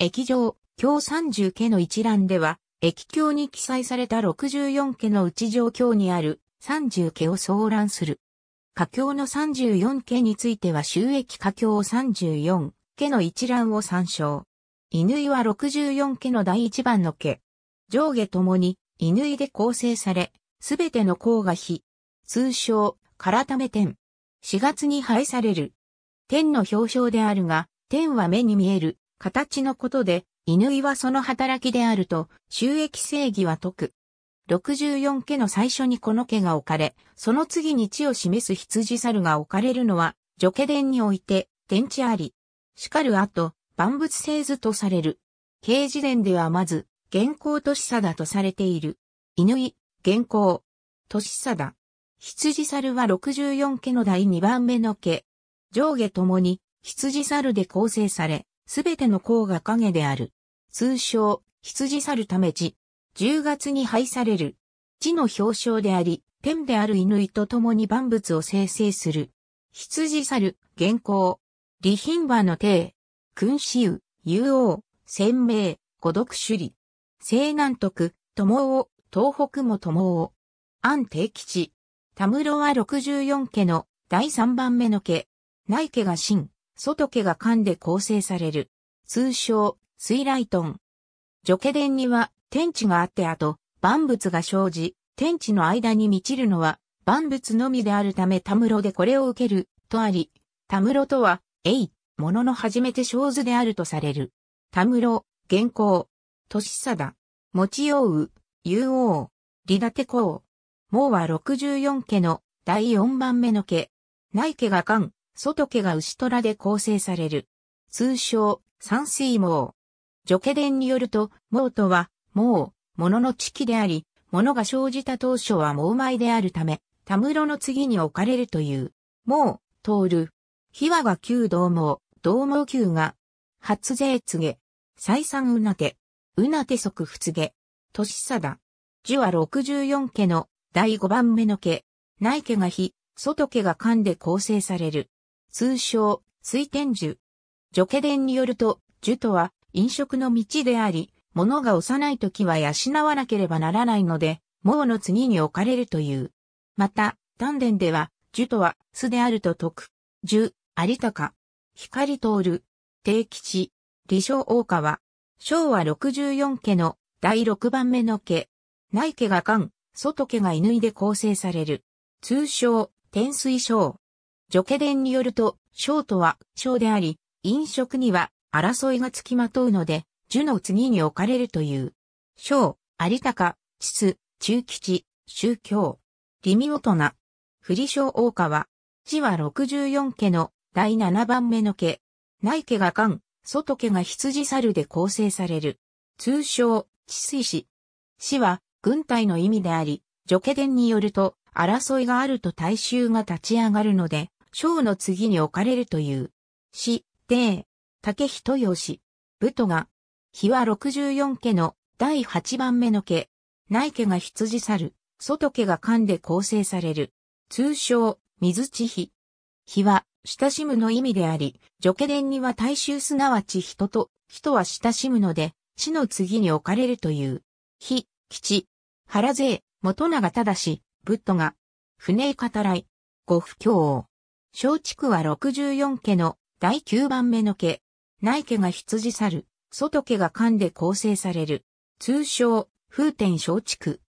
液状、強30家の一覧では、液境に記載された64家の内状上にある30家を相乱する。家境の34家については収益家境34家の一覧を参照。犬は64家の第一番の家。上下ともに犬で構成され、すべての項が非。通称、改め天。4月に廃される。天の表彰であるが、天は目に見える形のことで、乾はその働きであると、収益正義は解く。64家の最初にこの家が置かれ、その次に地を示す羊猿が置かれるのは、除家殿において、天地あり。しかる後、万物製図とされる。刑事伝ではまず、現行都市だとされている。乾、現行、都市だ。羊猿は64家の第2番目の家。上下ともに、羊猿で構成され、すべての項が影である。通称、羊猿ため地。10月に廃される。地の表彰であり、天である犬と共に万物を生成する。羊猿、原稿。李品馬の帝。君子雨、雄王、鮮明、孤独首里。西南徳、友王、東北も友王。安定吉。田室は64家の第3番目の家。内家が真。外毛が噛んで構成される。通称、水雷トン。除気伝には天地があって後、万物が生じ、天地の間に満ちるのは万物のみであるため田室でこれを受ける、とあり、田室とは、えい、ものの初めて小図であるとされる。田室、ろ、原稿、年貞、持ちよう、竜王、離立て公。もうは64家の第4番目の家。内家がん。外家が牛虎で構成される。通称、山水網。除家伝によると、網とは、毛、物の地器であり、物が生じた当初は網米であるため、田室の次に置かれるという。毛、通る。秘話が旧道網、道網旧が、発税告げ、再三うなて、うなて即仏下、年貞。樹は六十四家の第五番目の家、内家が非、外家が勘で構成される。通称、水天樹。助家伝によると、樹とは飲食の道であり、物が幼い時は養わなければならないので、盲の次に置かれるという。また、丹田では、樹とは巣であると説く。樹、有高。光通定吉、李昌大川。昭和64家の第6番目の家。内家が官、外家が犬で構成される。通称、天水症。ケ家伝によると、章とは章であり、飲食には争いがつきまとうので、樹の次に置かれるという。章、有高、地中吉、宗教、利見大人、振り章大川、地は64家の第7番目の家。内家が官、外家が羊猿で構成される。通称、治水氏。氏は、軍隊の意味であり、ケ家伝によると、争いがあると大衆が立ち上がるので、章の次に置かれるという。死、帝、竹人吉、武都が、日は64家の第8番目の家、内家が羊猿、外家が勘で構成される。通称、水地比。日は、親しむの意味であり、助家伝には大衆すなわち人と、人は親しむので、死の次に置かれるという。日、吉、原勢、元長だし、ッとが、船語らい、ご不況。小畜は64家の第9番目の家。内家が羊猿、外家がんで構成される。通称、風天小畜。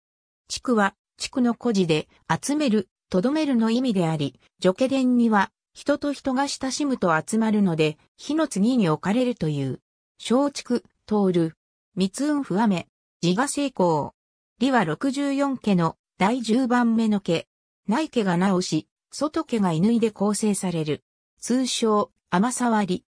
畜は、畜の孤児で、集める、とどめるの意味であり、除家伝には、人と人が親しむと集まるので、火の次に置かれるという。小畜、通る。密運不雨。自我成功。理は64家の第10番目の家。内家が直し、外毛が犬いで構成される。通称、甘さ割。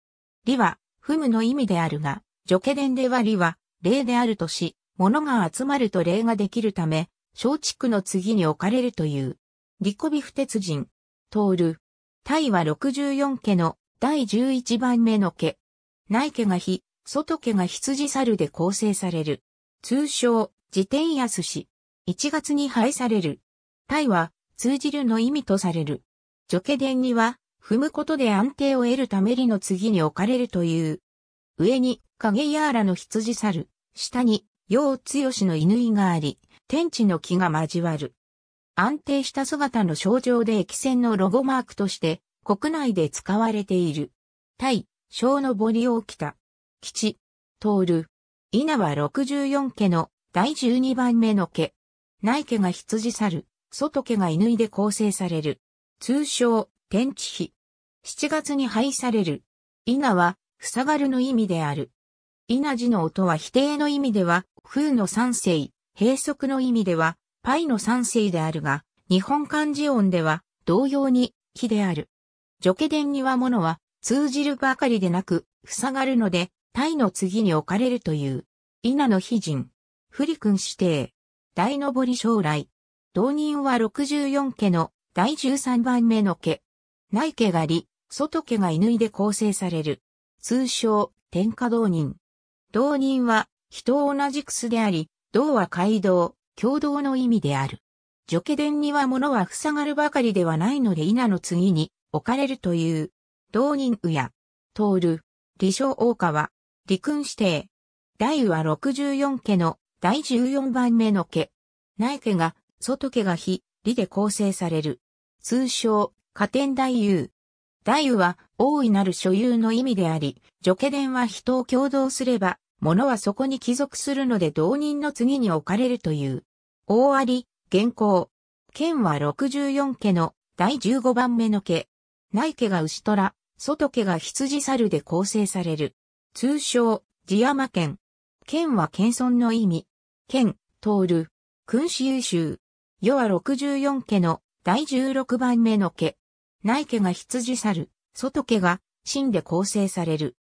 理は、不無の意味であるが、除家伝では理は、霊であるとし、物が集まると霊ができるため、小畜の次に置かれるという。リコビフ鉄人、通る。体は64家の第11番目の家。内家が火、外家が羊猿で構成される。通称、自転安氏。1月に廃される。体は、通じるの意味とされる。除家伝には、踏むことで安定を得るためにの次に置かれるという。上に、影やらの羊猿、下に、陽強しの犬があり、天地の木が交わる。安定した姿の象徴で駅線のロゴマークとして、国内で使われている。対、小のぼりを起きた。吉、通る。稲は64家の第12番目の家。内家が羊猿。外毛が犬で構成される。通称、天地比。7月に廃される。稲は、塞がるの意味である。稲字の音は否定の意味では、風の三世、閉塞の意味では、パイの三世であるが、日本漢字音では、同様に、木である。除家伝にはものは、通じるばかりでなく、塞がるので、タイの次に置かれるという。稲の非人。不利君指定。大登り将来。同人は64家の第13番目の家。内家が理、外家が犬で構成される。通称、天下同人。同人は、人を同じくすであり、同は街道、共同の意味である。除家伝には物は塞がるばかりではないので稲の次に置かれるという。同人うや、通る、理小大川、理君指定。大は64家の第14番目の家。内家が外家が非、理で構成される。通称、家天大友。大友は、大いなる所有の意味であり、助家伝は人を共同すれば、物はそこに帰属するので同人の次に置かれるという。大あり、現行。県は64家の第15番目の家。内家が牛虎、外家が羊猿で構成される。通称、地山県。県は県村の意味。県、通る。君子優秀。世は六十四家の第十六番目の家。内家が羊猿、外家が真で構成される。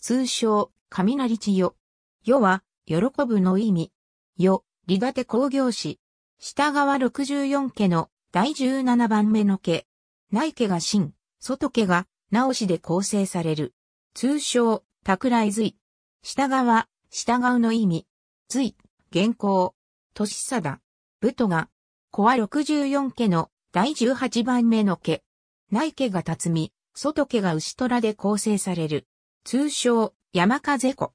通称、雷千代。世は、喜ぶの意味。世、利立工業士。下側六十四家の第十七番目の家。内家が真、外家が直しで構成される。通称、桜井髄。下側従うの意味。つい、現行。年貞。武都が。子は64家の第18番目の家。内家が辰巳、外家が牛虎で構成される。通称、山風子。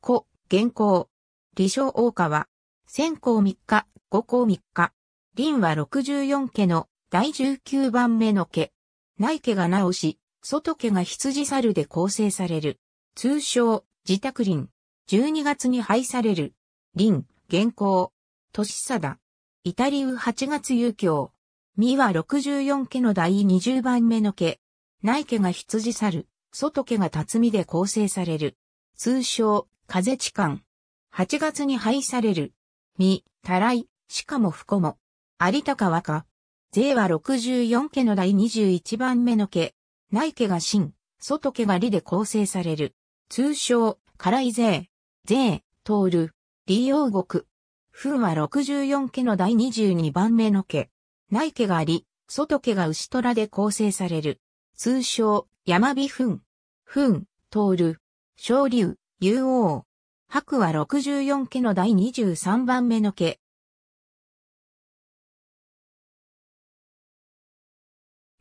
子、現行。李承大家は、先行3日、五行3日。林は64家の第19番目の家。内家が直し、外家が羊猿で構成される。通称、自宅林。12月に廃される。林、現行。年貞。イタリウ8月遊興。三は64家の第20番目の家。内家が羊猿、外家が辰巳で構成される。通称、風痴漢。8月に廃される。三、たらい、しかも不こも。有高若。税は64家の第21番目の家。内家が真、外家が理で構成される。通称、辛い税、税、通る、利用国。風は64家の第22番目の家。内家が理、外家が牛虎で構成される。通称、山火墳。墳、通る、昇竜、竜王。白は64家の第23番目の家。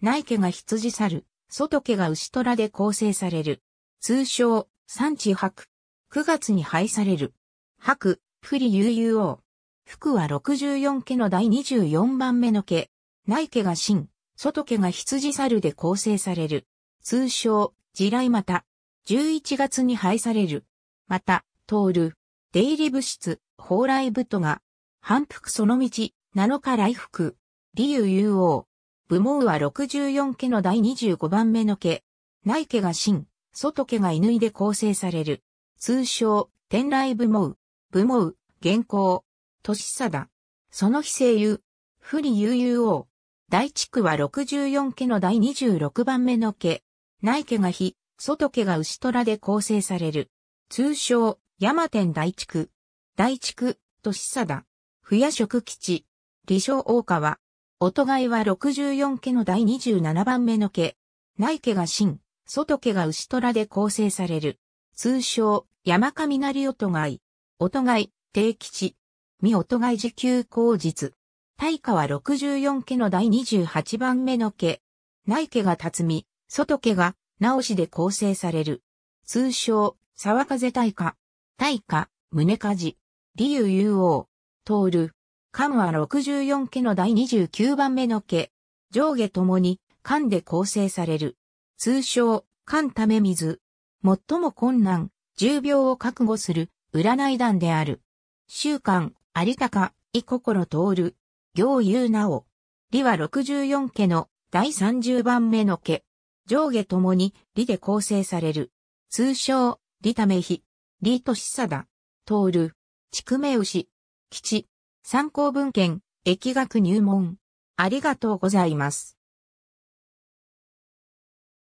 内家が羊猿、外家が牛虎で構成される。通称、産地白。9月に廃される。白、不利 UUO。服は64家の第24番目の家。内家が真、外家が羊猿で構成される。通称、地雷また。11月に廃される。また、通る。出入り物質、蓬莱部とが。反復その道、7日来福。理由 UO。部門は64家の第25番目の家。内家が真、外家が犬で構成される。通称、天来部門。部門、現行。年貞。その非声優。不利悠々王。大地区は64家の第26番目の家。内家が非、外家が牛虎で構成される。通称、山天大地区。大地区、年貞。不夜食基地。李承大川。音がいは64家の第27番目の家。内家が新、外家が牛虎で構成される。通称、山上なり音がい。音がい、定吉。未音がい時給口実。大家は64家の第28番目の家。内家が辰巳、外家が直しで構成される。通称、沢風大家。大家、宗じ。理由有王。通る。冠は64家の第29番目の家。上下ともに冠で構成される。通称、冠ため水。最も困難、重病を覚悟する、占い団である。週刊、有高、井心通る。行なお。理は64家の第30番目の家。上下ともに理で構成される。通称、理ため日。理としさだ。通る。畜目牛。吉。参考文献、疫学入門。ありがとうございます。